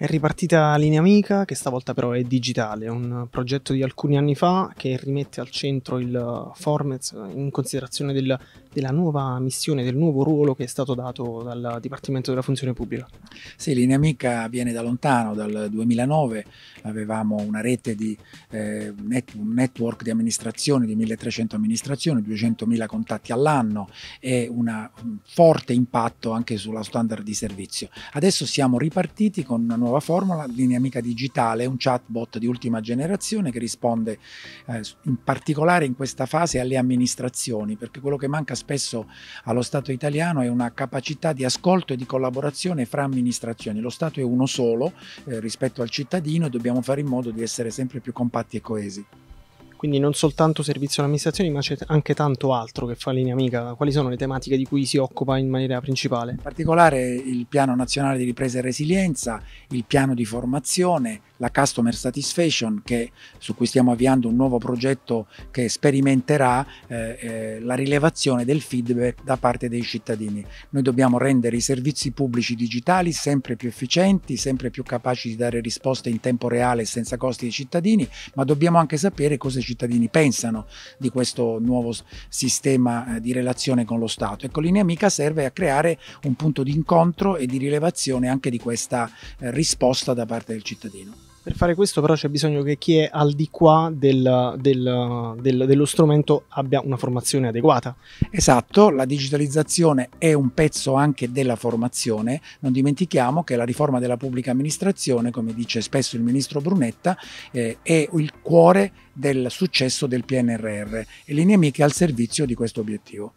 È ripartita Linea Amica, che stavolta però è digitale, un progetto di alcuni anni fa che rimette al centro il eh, Formez in considerazione del della nuova missione, del nuovo ruolo che è stato dato dal Dipartimento della Funzione Pubblica. Sì, Linea Amica viene da lontano, dal 2009 avevamo una rete di eh, net, un network di amministrazioni, di 1300 amministrazioni, 200.000 contatti all'anno e una, un forte impatto anche sulla standard di servizio. Adesso siamo ripartiti con una nuova formula, Linea Amica Digitale, un chatbot di ultima generazione che risponde eh, in particolare in questa fase alle amministrazioni, perché quello che manca spesso spesso allo Stato italiano è una capacità di ascolto e di collaborazione fra amministrazioni. Lo Stato è uno solo eh, rispetto al cittadino e dobbiamo fare in modo di essere sempre più compatti e coesi quindi non soltanto servizio all'amministrazione ma c'è anche tanto altro che fa Linea Amica, quali sono le tematiche di cui si occupa in maniera principale? In particolare il piano nazionale di ripresa e resilienza, il piano di formazione, la customer satisfaction che, su cui stiamo avviando un nuovo progetto che sperimenterà eh, eh, la rilevazione del feedback da parte dei cittadini. Noi dobbiamo rendere i servizi pubblici digitali sempre più efficienti, sempre più capaci di dare risposte in tempo reale e senza costi ai cittadini, ma dobbiamo anche sapere cosa cittadini pensano di questo nuovo sistema eh, di relazione con lo Stato. Ecco, Linea Amica serve a creare un punto di incontro e di rilevazione anche di questa eh, risposta da parte del cittadino. Per fare questo però c'è bisogno che chi è al di qua del, del, del, dello strumento abbia una formazione adeguata. Esatto, la digitalizzazione è un pezzo anche della formazione. Non dimentichiamo che la riforma della pubblica amministrazione, come dice spesso il ministro Brunetta, eh, è il cuore del successo del PNRR e le nemiche al servizio di questo obiettivo.